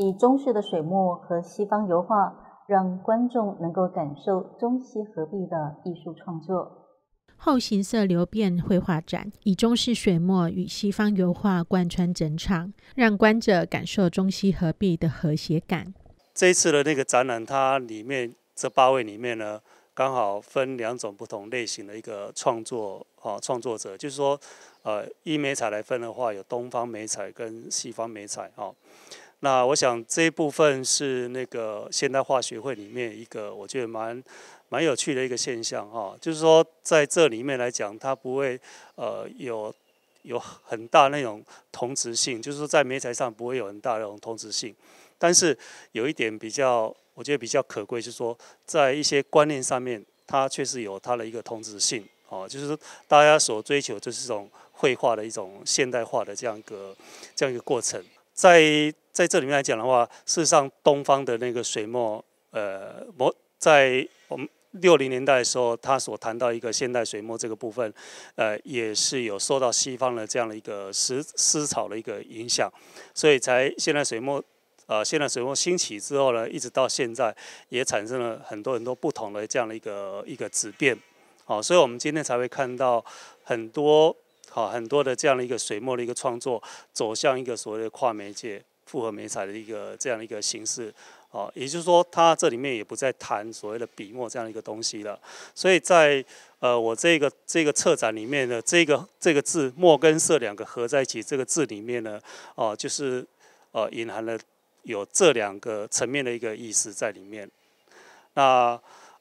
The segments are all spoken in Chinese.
以中式的水墨和西方油画，让观众能够感受中西合璧的艺术创作。后形色流变绘画展以中式水墨与西方油画贯穿整场，让观者感受中西合璧的和谐感。这次的那个展览，它里面这八位里面呢，刚好分两种不同类型的一个创作啊，创作者就是说，呃，依美彩来分的话，有东方美彩跟西方美彩啊。那我想这一部分是那个现代化学会里面一个我觉得蛮蛮有趣的一个现象啊，就是说在这里面来讲，它不会呃有有很大那种同质性，就是说在媒材上不会有很大那种同质性。但是有一点比较，我觉得比较可贵是说，在一些观念上面，它确实有它的一个同质性啊，就是大家所追求就是这种绘画的一种现代化的这样一个这样一个过程。在在这里面来讲的话，事实上东方的那个水墨，呃，我，在我们六零年代的时候，他所谈到一个现代水墨这个部分，呃，也是有受到西方的这样的一个思思潮的一个影响，所以才现代水墨，呃，现代水墨兴起之后呢，一直到现在也产生了很多很多不同的这样的一个一个质变，好，所以我们今天才会看到很多。啊，很多的这样的一个水墨的一个创作，走向一个所谓的跨媒介、复合媒材的一个这样的一个形式。啊，也就是说，它这里面也不再谈所谓的笔墨这样的一个东西了。所以在呃，我这个这个策展里面的这个这个字“墨”跟“色”两个合在一起这个字里面呢，哦，就是呃，隐含了有这两个层面的一个意思在里面。那。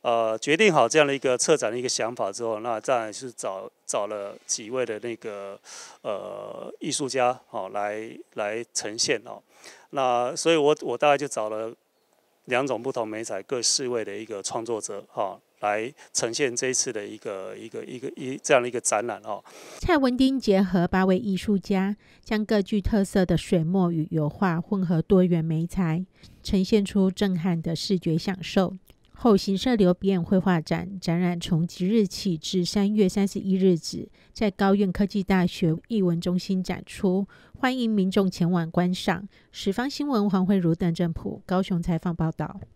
呃，决定好这样的一个策展的一个想法之后，那再是找找了几位的那个呃艺术家哦来来呈现哦。那所以我我大概就找了两种不同媒材，各四位的一个创作者哈来呈现这一次的一个一个一个一这样的一个展览哦。蔡文丁结合八位艺术家，将各具特色的水墨与油画混合多元媒材，呈现出震撼的视觉享受。后行社流变绘画展展览从即日起至三月三十一日止，在高院科技大学艺文中心展出，欢迎民众前往观赏。十方新闻黄慧如、邓政普高雄采访报道。